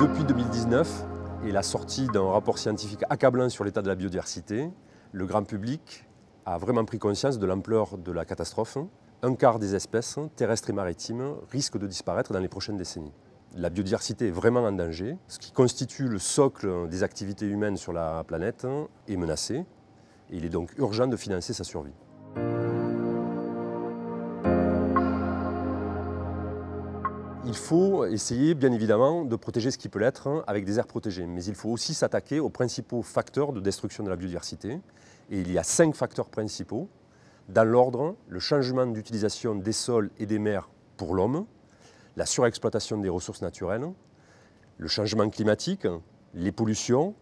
Depuis 2019 et la sortie d'un rapport scientifique accablant sur l'état de la biodiversité, le grand public a vraiment pris conscience de l'ampleur de la catastrophe. Un quart des espèces, terrestres et maritimes, risquent de disparaître dans les prochaines décennies. La biodiversité est vraiment en danger. Ce qui constitue le socle des activités humaines sur la planète est menacé. il est donc urgent de financer sa survie. Il faut essayer, bien évidemment, de protéger ce qui peut l'être hein, avec des aires protégées, mais il faut aussi s'attaquer aux principaux facteurs de destruction de la biodiversité. Et il y a cinq facteurs principaux, dans l'ordre le changement d'utilisation des sols et des mers pour l'homme, la surexploitation des ressources naturelles, le changement climatique, les pollutions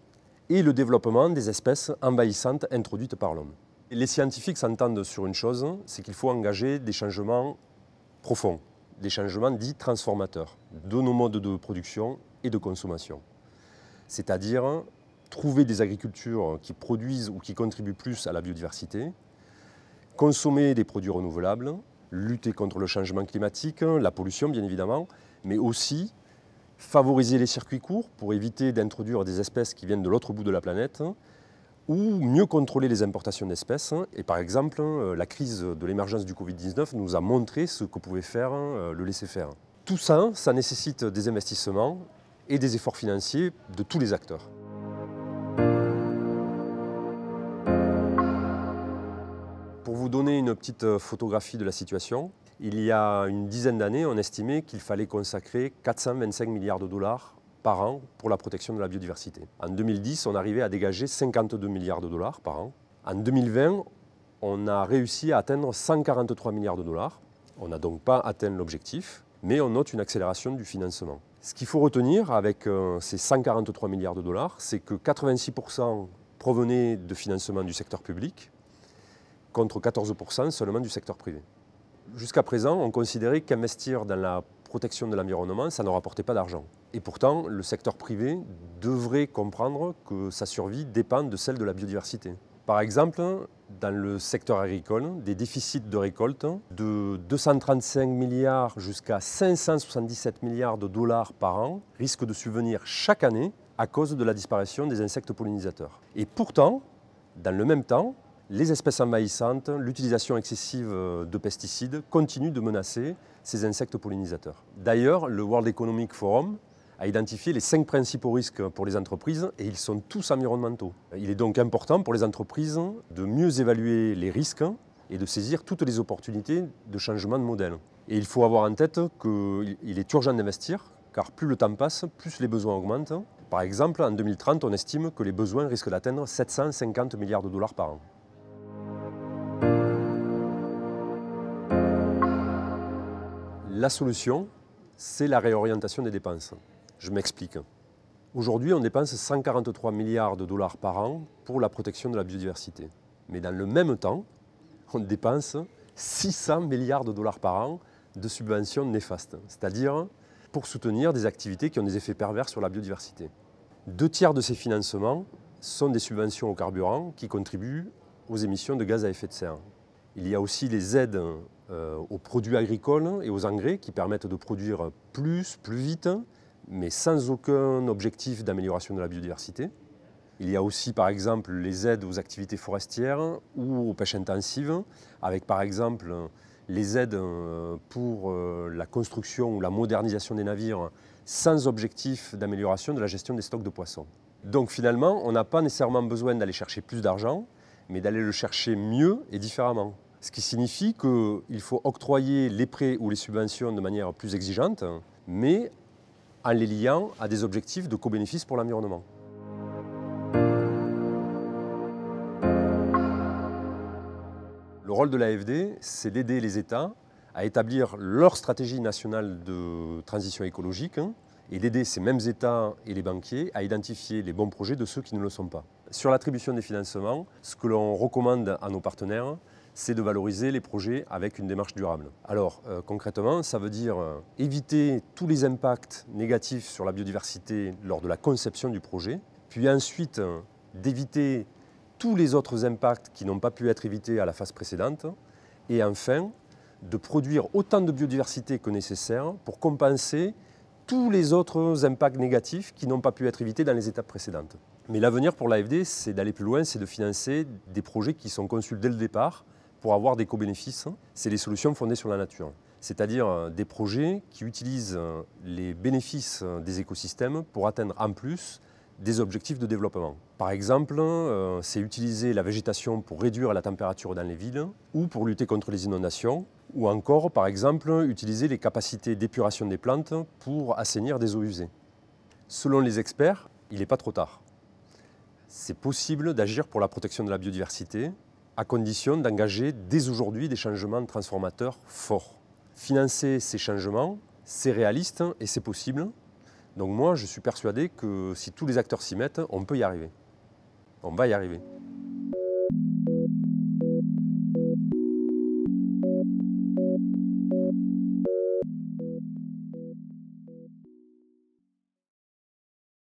et le développement des espèces envahissantes introduites par l'homme. Les scientifiques s'entendent sur une chose, c'est qu'il faut engager des changements profonds des changements dits transformateurs de nos modes de production et de consommation. C'est-à-dire trouver des agricultures qui produisent ou qui contribuent plus à la biodiversité, consommer des produits renouvelables, lutter contre le changement climatique, la pollution bien évidemment, mais aussi favoriser les circuits courts pour éviter d'introduire des espèces qui viennent de l'autre bout de la planète ou mieux contrôler les importations d'espèces. Et par exemple, euh, la crise de l'émergence du Covid-19 nous a montré ce que pouvait faire euh, le laisser-faire. Tout ça, ça nécessite des investissements et des efforts financiers de tous les acteurs. Pour vous donner une petite euh, photographie de la situation, il y a une dizaine d'années, on estimait qu'il fallait consacrer 425 milliards de dollars an pour la protection de la biodiversité. En 2010, on arrivait à dégager 52 milliards de dollars par an. En 2020, on a réussi à atteindre 143 milliards de dollars. On n'a donc pas atteint l'objectif, mais on note une accélération du financement. Ce qu'il faut retenir avec euh, ces 143 milliards de dollars, c'est que 86% provenaient de financement du secteur public contre 14% seulement du secteur privé. Jusqu'à présent, on considérait qu'investir dans la protection de l'environnement, ça ne rapportait pas d'argent. Et pourtant, le secteur privé devrait comprendre que sa survie dépend de celle de la biodiversité. Par exemple, dans le secteur agricole, des déficits de récolte de 235 milliards jusqu'à 577 milliards de dollars par an risquent de subvenir chaque année à cause de la disparition des insectes pollinisateurs. Et pourtant, dans le même temps, les espèces envahissantes, l'utilisation excessive de pesticides continuent de menacer ces insectes pollinisateurs. D'ailleurs, le World Economic Forum a identifié les cinq principaux risques pour les entreprises et ils sont tous environnementaux. Il est donc important pour les entreprises de mieux évaluer les risques et de saisir toutes les opportunités de changement de modèle. Et il faut avoir en tête qu'il est urgent d'investir, car plus le temps passe, plus les besoins augmentent. Par exemple, en 2030, on estime que les besoins risquent d'atteindre 750 milliards de dollars par an. La solution, c'est la réorientation des dépenses. Je m'explique. Aujourd'hui, on dépense 143 milliards de dollars par an pour la protection de la biodiversité. Mais dans le même temps, on dépense 600 milliards de dollars par an de subventions néfastes, c'est-à-dire pour soutenir des activités qui ont des effets pervers sur la biodiversité. Deux tiers de ces financements sont des subventions au carburant qui contribuent aux émissions de gaz à effet de serre. Il y a aussi les aides euh, aux produits agricoles et aux engrais qui permettent de produire plus, plus vite, mais sans aucun objectif d'amélioration de la biodiversité. Il y a aussi par exemple les aides aux activités forestières ou aux pêches intensives, avec par exemple les aides euh, pour euh, la construction ou la modernisation des navires sans objectif d'amélioration de la gestion des stocks de poissons. Donc finalement, on n'a pas nécessairement besoin d'aller chercher plus d'argent, mais d'aller le chercher mieux et différemment. Ce qui signifie qu'il faut octroyer les prêts ou les subventions de manière plus exigeante, mais en les liant à des objectifs de co-bénéfice pour l'environnement. Le rôle de l'AFD, c'est d'aider les États à établir leur stratégie nationale de transition écologique hein, et d'aider ces mêmes États et les banquiers à identifier les bons projets de ceux qui ne le sont pas. Sur l'attribution des financements, ce que l'on recommande à nos partenaires, c'est de valoriser les projets avec une démarche durable. Alors euh, concrètement, ça veut dire euh, éviter tous les impacts négatifs sur la biodiversité lors de la conception du projet, puis ensuite euh, d'éviter tous les autres impacts qui n'ont pas pu être évités à la phase précédente, et enfin de produire autant de biodiversité que nécessaire pour compenser tous les autres impacts négatifs qui n'ont pas pu être évités dans les étapes précédentes. Mais l'avenir pour l'AFD, c'est d'aller plus loin, c'est de financer des projets qui sont conçus dès le départ, pour avoir des co-bénéfices, c'est les solutions fondées sur la nature, c'est-à-dire euh, des projets qui utilisent euh, les bénéfices euh, des écosystèmes pour atteindre en plus des objectifs de développement. Par exemple, c'est utiliser la végétation pour réduire la température dans les villes ou pour lutter contre les inondations, ou encore, par exemple, utiliser les capacités d'épuration des plantes pour assainir des eaux usées. Selon les experts, il n'est pas trop tard. C'est possible d'agir pour la protection de la biodiversité à condition d'engager dès aujourd'hui des changements transformateurs forts. Financer ces changements, c'est réaliste et c'est possible. Donc moi, je suis persuadé que si tous les acteurs s'y mettent, on peut y arriver. On va y arriver.